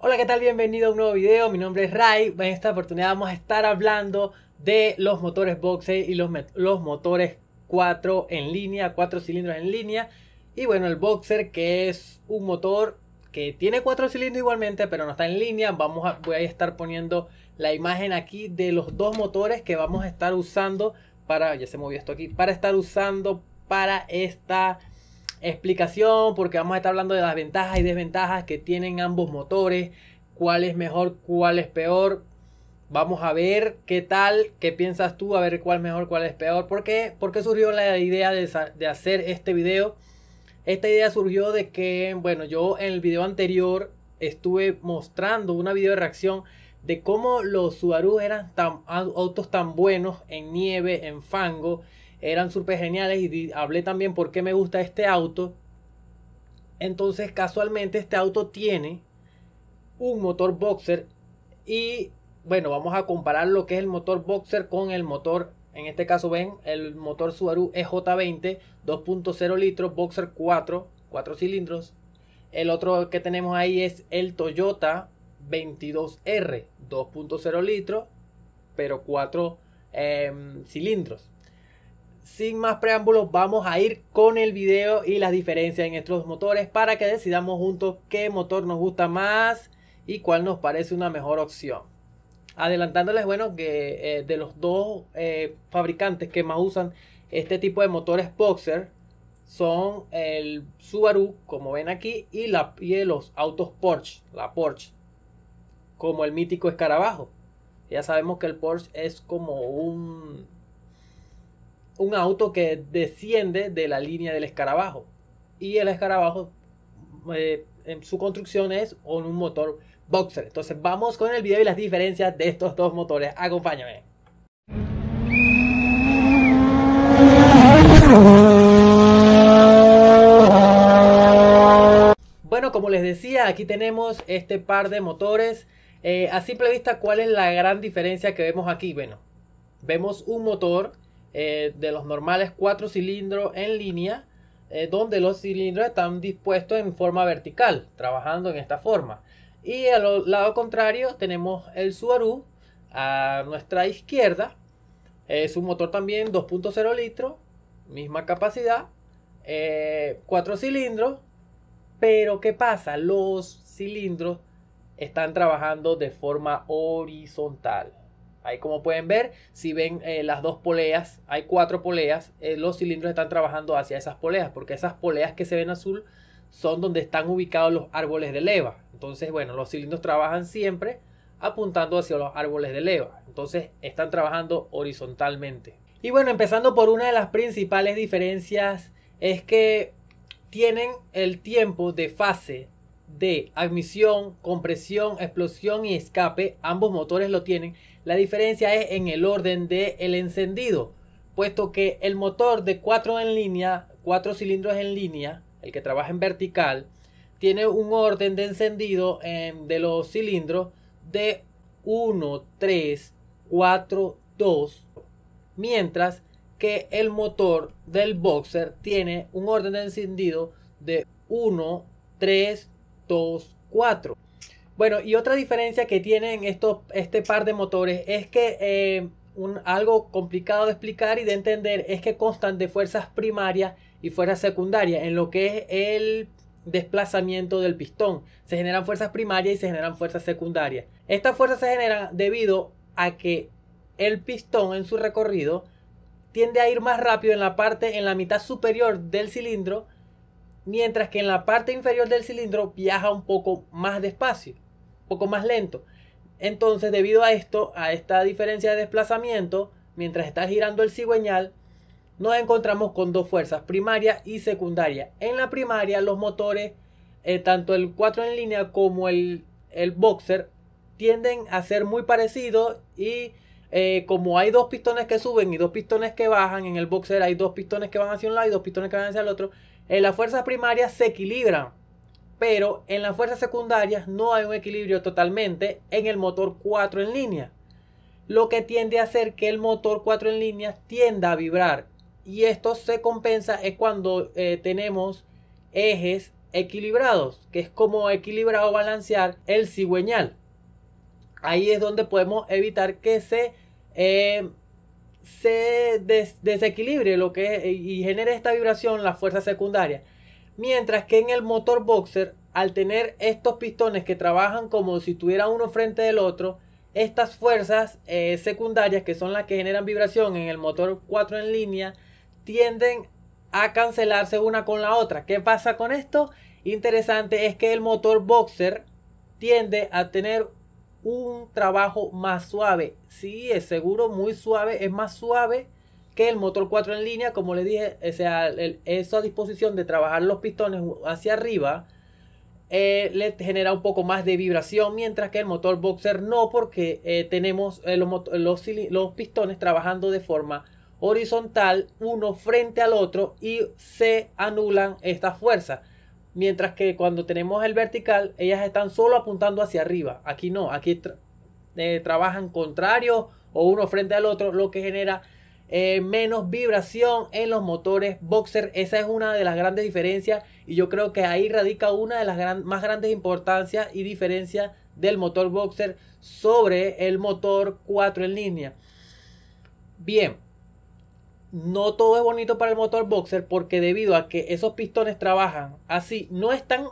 Hola, ¿qué tal? Bienvenido a un nuevo video. Mi nombre es Ray. En esta oportunidad vamos a estar hablando de los motores Boxer y los, motores 4 en línea, 4 cilindros en línea. Y bueno, el boxer que es un motor que tiene 4 cilindros igualmente, pero no está en línea. Vamos a, voy a estar poniendo la imagen aquí de los dos motores que vamos a estar usando para, ya se movió esto aquí, para estar usando para esta explicación, porque vamos a estar hablando de las ventajas y desventajas que tienen ambos motores, cuál es mejor, cuál es peor. Vamos a ver qué tal, qué piensas tú, a ver cuál es mejor, cuál es peor. ¿Por qué, ¿Por qué surgió la idea de, hacer este video? Esta idea surgió de que, bueno, yo en el video anterior estuve mostrando una video de reacción de cómo los Subaru eran tan, autos tan buenos en nieve, en fango, eran súper geniales y hablé también por qué me gusta este auto. Entonces casualmente este auto tiene un motor boxer y bueno, vamos a comparar lo que es el motor boxer con el motor, en este caso ven, el motor Subaru EJ20 2.0 litros boxer 4, 4 cilindros. El otro que tenemos ahí es el Toyota 22R 2.0 litros, pero 4 em, cilindros sin más preámbulos vamos a ir con el video y las diferencias en estos motores para que decidamos juntos qué motor nos gusta más y cuál nos parece una mejor opción. Adelantándoles, bueno, que eh, de los dos eh, fabricantes que más usan este tipo de motores boxer son el Subaru, como ven aquí, y, la, los autos Porsche, la Porsche, como el mítico escarabajo. Ya sabemos que el Porsche es como un un auto que desciende de la línea del escarabajo. Y el escarabajo, eh, en su construcción es con un motor boxer. Entonces vamos con el video y las diferencias de estos dos motores. Acompáñame. Bueno, como les decía, aquí tenemos este par de motores. Eh, a simple vista, ¿cuál es la gran diferencia que vemos aquí? Bueno, vemos un motor eh, de los normales cuatro cilindros en línea, eh, donde los cilindros están dispuestos en forma vertical, trabajando en esta forma. Y al lado contrario tenemos el Subaru a nuestra izquierda, es eh, un motor también 2.0 litros, misma capacidad, cuatro cilindros, pero ¿qué pasa? Los cilindros están trabajando de forma horizontal. Ahí como pueden ver, si ven eh, las dos poleas, hay cuatro poleas, eh, los cilindros están trabajando hacia esas poleas, porque esas poleas que se ven azul son donde están ubicados los árboles de leva. Entonces, bueno, los cilindros trabajan siempre apuntando hacia los árboles de leva. Entonces, están trabajando horizontalmente. Y bueno, empezando por una de las principales diferencias es que tienen el tiempo de fase de admisión, compresión, explosión y escape. Ambos motores lo tienen la diferencia es en el orden del encendido, puesto que el motor de 4 en línea, 4 cilindros en línea, el que trabaja en vertical, tiene un orden de encendido de los cilindros de 1, 3, 4, 2, mientras que el motor del boxer tiene un orden de encendido de 1, 3, 2, 4. Bueno, y otra diferencia que tienen este par de motores es que eh, algo complicado de explicar y de entender es que constan de fuerzas primarias y fuerzas secundarias en lo que es el desplazamiento del pistón. Se generan fuerzas primarias y se generan fuerzas secundarias. Estas fuerzas se generan debido a que el pistón en su recorrido tiende a ir más rápido en la parte, en la mitad superior del cilindro, mientras que en la parte inferior del cilindro viaja un poco más despacio poco más lento. Entonces, debido a esto, a esta diferencia de desplazamiento, mientras está girando el cigüeñal, nos encontramos con dos fuerzas, primaria y secundaria. En la primaria, los motores, eh, tanto el 4 en línea como el, boxer, tienden a ser muy parecidos y eh, como hay dos pistones que suben y dos pistones que bajan, en el boxer hay dos pistones que van hacia un lado y dos pistones que van hacia el otro, en eh, las fuerzas primarias se equilibran pero en las fuerzas secundarias no hay un equilibrio totalmente en el motor 4 en línea, lo que tiende a hacer que el motor 4 en línea tienda a vibrar. Y esto se compensa es cuando eh, tenemos ejes equilibrados, que es como equilibrar o balancear el cigüeñal. Ahí es donde podemos evitar que se, eh, se desequilibre lo que y genere esta vibración la fuerza secundaria. Mientras que en el motor boxer, al tener estos pistones que trabajan como si tuviera uno frente del otro, estas fuerzas eh, secundarias, que son las que generan vibración en el motor 4 en línea, tienden a cancelarse una con la otra. ¿Qué pasa con esto? Interesante es que el motor boxer tiende a tener un trabajo más suave. Sí, es seguro muy suave, es más suave que el motor 4 en línea, como le dije, o sea, esa disposición de trabajar los pistones hacia arriba eh, le genera un poco más de vibración, mientras que el motor boxer no, porque eh, tenemos eh, los, pistones trabajando de forma horizontal, uno frente al otro, y se anulan estas fuerzas. Mientras que cuando tenemos el vertical, ellas están solo apuntando hacia arriba. Aquí no, aquí trabajan contrario o uno frente al otro, lo que genera eh, menos vibración en los motores boxer. Esa es una de las grandes diferencias y yo creo que ahí radica una de las más grandes importancias y diferencias del motor boxer sobre el motor 4 en línea. Bien, no todo es bonito para el motor boxer porque debido a que esos pistones trabajan así, no están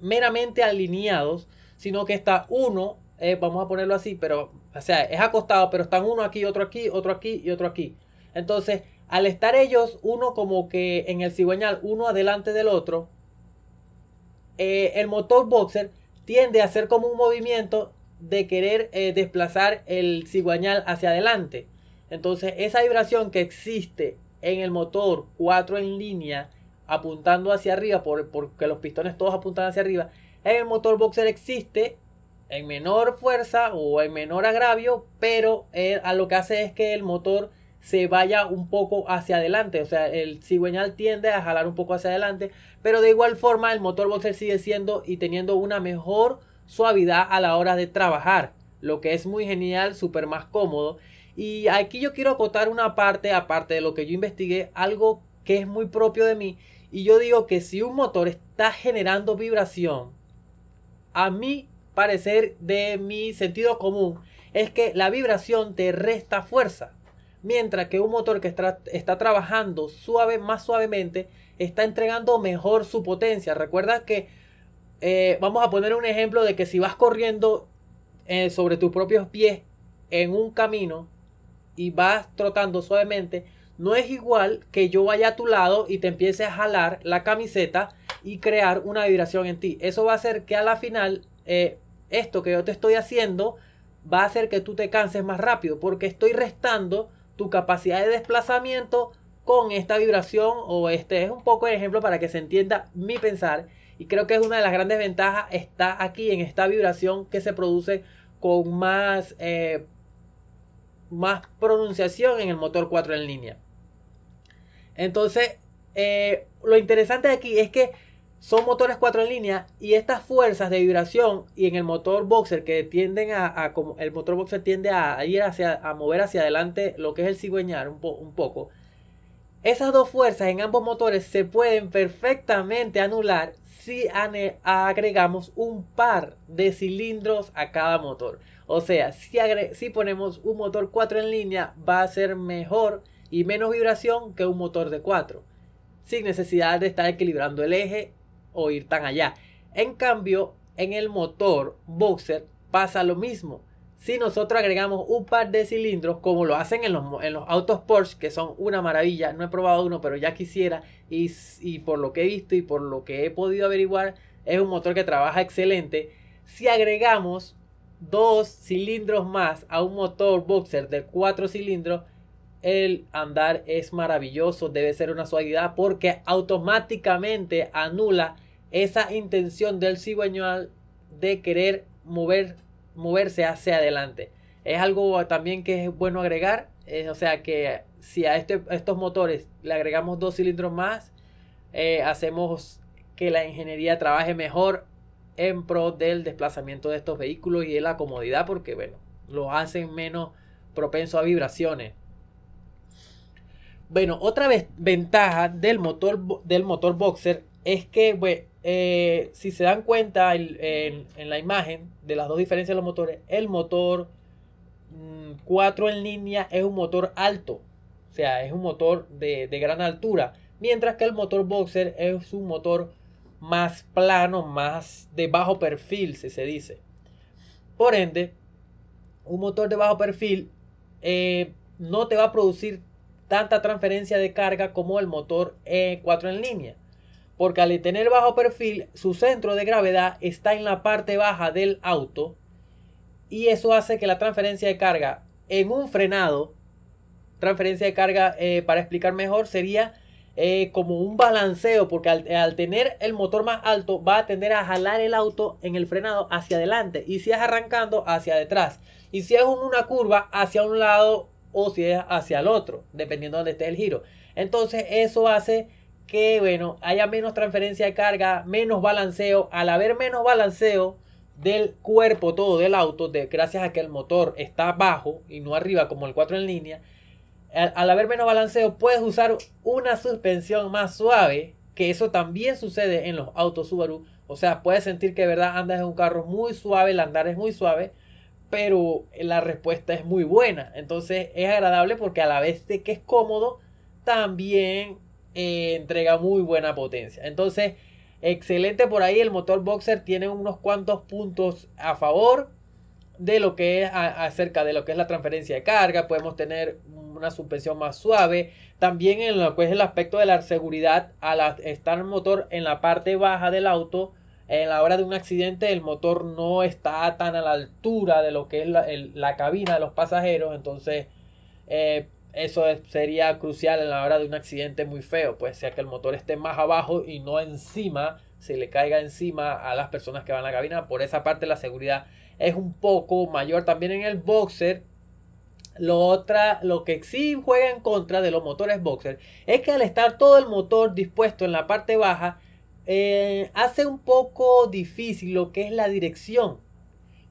meramente alineados, sino que está uno, eh, vamos a ponerlo así, pero o sea, es acostado, pero están uno aquí, otro aquí, otro aquí y otro aquí. Entonces, al estar ellos, uno como que en el cigüeñal, uno adelante del otro, eh, el motor boxer tiende a hacer como un movimiento de querer eh, desplazar el cigüeñal hacia adelante. Entonces, esa vibración que existe en el motor 4 en línea, apuntando hacia arriba, porque los pistones todos apuntan hacia arriba, en el motor boxer existe en menor fuerza o en menor agravio, pero eh, a lo que hace es que el motor se vaya un poco hacia adelante, o sea, el cigüeñal tiende a jalar un poco hacia adelante, pero de igual forma el motor boxer sigue siendo y teniendo una mejor suavidad a la hora de trabajar, lo que es muy genial, súper más cómodo. Y aquí yo quiero acotar una parte, aparte de lo que yo investigué, algo que es muy propio de mí, y yo digo que si un motor está generando vibración, a mí parecer de mi sentido común es que la vibración te resta fuerza, mientras que un motor que está, trabajando suave, más suavemente, está entregando mejor su potencia. Recuerda que eh, vamos a poner un ejemplo de que si vas corriendo eh, sobre tus propios pies en un camino y vas trotando suavemente, no es igual que yo vaya a tu lado y te empiece a jalar la camiseta y crear una vibración en ti. Eso va a hacer que a la final eh, esto que yo te estoy haciendo va a hacer que tú te canses más rápido porque estoy restando tu capacidad de desplazamiento con esta vibración o este es un poco el ejemplo para que se entienda mi pensar y creo que es una de las grandes ventajas está aquí en esta vibración que se produce con más eh, más pronunciación en el motor 4 en línea entonces eh, lo interesante aquí es que son motores 4 en línea y estas fuerzas de vibración y en el motor boxer que tienden a, como el motor boxer tiende a, ir hacia a mover hacia adelante lo que es el cigüeñar un, poco esas dos fuerzas en ambos motores se pueden perfectamente anular si agregamos un par de cilindros a cada motor o sea si, si ponemos un motor 4 en línea va a ser mejor y menos vibración que un motor de 4 sin necesidad de estar equilibrando el eje o ir tan allá. En cambio, en el motor boxer pasa lo mismo. Si nosotros agregamos un par de cilindros, como lo hacen en los, autos Porsche, que son una maravilla, no he probado uno, pero ya quisiera, y por lo que he visto y por lo que he podido averiguar, es un motor que trabaja excelente. Si agregamos dos cilindros más a un motor boxer de cuatro cilindros, el andar es maravilloso, debe ser una suavidad porque automáticamente anula esa intención del cigüeñal de querer mover, moverse hacia adelante. Es algo también que es bueno agregar, eh, o sea que si este, a, estos motores le agregamos dos cilindros más, eh, hacemos que la ingeniería trabaje mejor en pro del desplazamiento de estos vehículos y de la comodidad porque, bueno, lo hacen menos propenso a vibraciones. Bueno, otra ventaja del motor, del motor boxer es que, pues, eh, si se dan cuenta en, la imagen de las dos diferencias de los motores, el motor 4 mm, en línea es un motor alto, o sea, es un motor de, gran altura, mientras que el motor boxer es un motor más plano, más de bajo perfil, si se dice. Por ende, un motor de bajo perfil eh, no te va a producir tanta transferencia de carga como el motor E4 en línea, porque al tener bajo perfil su centro de gravedad está en la parte baja del auto y eso hace que la transferencia de carga en un frenado, transferencia de carga eh, para explicar mejor sería eh, como un balanceo, porque al, al, tener el motor más alto va a tender a jalar el auto en el frenado hacia adelante y si es arrancando hacia detrás y si es una curva hacia un lado o si es hacia el otro, dependiendo de donde esté el giro. Entonces eso hace que, bueno, haya menos transferencia de carga, menos balanceo. Al haber menos balanceo del cuerpo todo del auto, de, gracias a que el motor está abajo y no arriba como el 4 en línea, al, haber menos balanceo puedes usar una suspensión más suave, que eso también sucede en los autos Subaru. O sea, puedes sentir que verdad andas en un carro muy suave, el andar es muy suave pero la respuesta es muy buena. Entonces es agradable porque a la vez de que es cómodo, también eh, entrega muy buena potencia. Entonces, excelente por ahí. El motor Boxer tiene unos cuantos puntos a favor de lo que es acerca de lo que es la transferencia de carga. Podemos tener una suspensión más suave. También en lo que es el aspecto de la seguridad, al estar el motor en la parte baja del auto, en la hora de un accidente el motor no está tan a la altura de lo que es la, cabina de los pasajeros, entonces eh, eso sería crucial en la hora de un accidente muy feo, pues sea que el motor esté más abajo y no encima, se le caiga encima a las personas que van a la cabina, por esa parte la seguridad es un poco mayor también en el boxer. Lo otra, lo que sí juega en contra de los motores boxer es que al estar todo el motor dispuesto en la parte baja, eh, hace un poco difícil lo que es la dirección.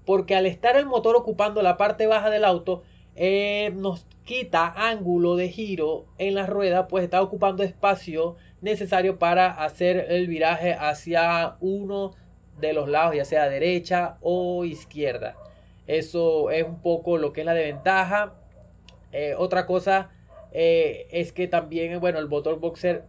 Porque al estar el motor ocupando la parte baja del auto, eh, nos quita ángulo de giro en la rueda, pues está ocupando espacio necesario para hacer el viraje hacia uno de los lados, ya sea derecha o izquierda. Eso es un poco lo que es la desventaja. Eh, otra cosa es que también, bueno, el motor boxer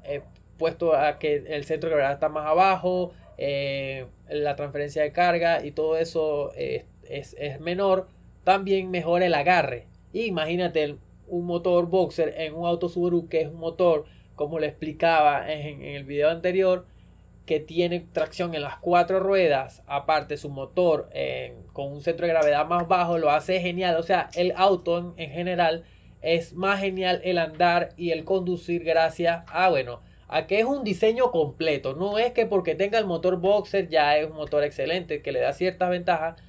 puesto a que el centro de gravedad está más abajo, eh, la transferencia de carga y todo eso eh, es, menor, también mejora el agarre. Imagínate un motor boxer en un auto Subaru que es un motor, como le explicaba en, el video anterior, que tiene tracción en las cuatro ruedas, aparte su motor eh, con un centro de gravedad más bajo, lo hace genial. O sea, el auto en, en general es más genial el andar y el conducir gracias a, bueno, a que es un diseño completo. No es que porque tenga el motor boxer ya es un motor excelente que le da ciertas ventajas.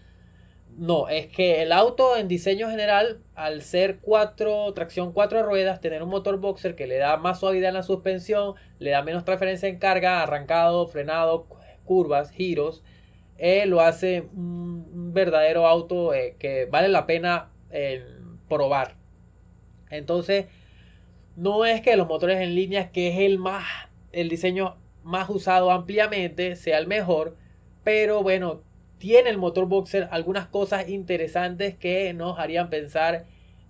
No, es que el auto en diseño general, al ser cuatro, tracción cuatro ruedas, tener un motor boxer que le da más suavidad en la suspensión, le da menos transferencia en carga, arrancado, frenado, curvas, giros, eh, lo hace un verdadero auto eh, que vale la pena eh, probar. Entonces, no es que los motores en línea, que es el más, el diseño más usado ampliamente, sea el mejor, pero bueno, tiene el motor boxer algunas cosas interesantes que nos harían pensar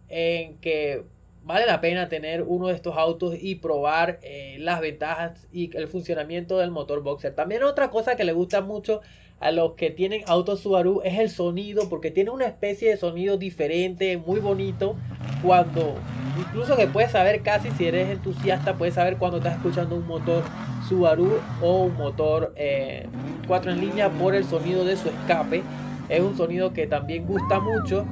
en que vale la pena tener uno de estos autos y probar eh, las ventajas y el funcionamiento del motor boxer. También otra cosa que le gusta mucho a los que tienen autos Subaru es el sonido, porque tiene una especie de sonido diferente, muy bonito, cuando incluso que puedes saber casi si eres entusiasta, puedes saber cuando estás escuchando un motor Subaru o un motor 4 eh, en línea por el sonido de su escape. Es un sonido que también gusta mucho.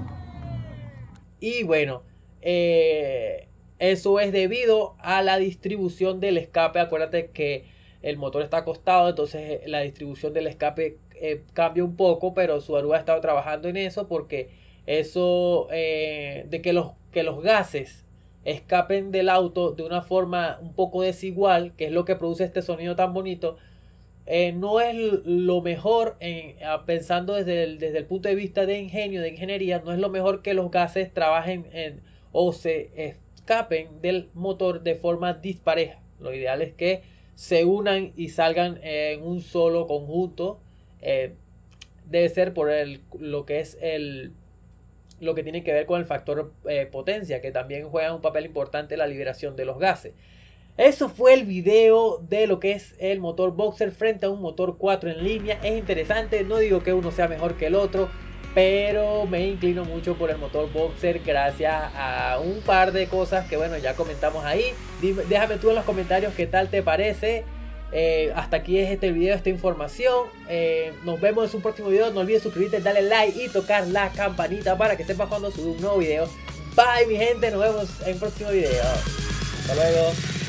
Y bueno, eh, eso es debido a la distribución del escape. Acuérdate que el motor está acostado, entonces eh, la distribución del escape eh, cambia un poco, pero Subaru ha estado trabajando en eso porque eso de que los, que los gases escapen del auto de una forma un poco desigual, que es lo que produce este sonido tan bonito, no es lo mejor, pensando desde desde el punto de vista de ingenio, de ingeniería, no es lo mejor que los gases trabajen en o se escapen del motor de forma dispareja. Lo ideal es que se unan y salgan en un solo conjunto. Eh, debe ser por el, lo que es el lo que tiene que ver con el factor eh, potencia, que también juega un papel importante en la liberación de los gases. Eso fue el video de lo que es el motor boxer frente a un motor 4 en línea. Es interesante, no digo que uno sea mejor que el otro pero me inclino mucho por el motor boxer gracias a un par de cosas que bueno ya comentamos ahí déjame tú en los comentarios qué tal te parece eh, hasta aquí es este video esta información eh, nos vemos en un próximo video no olvides suscribirte darle like y tocar la campanita para que estés cuando sus un nuevo video bye mi gente nos vemos en un próximo video hasta luego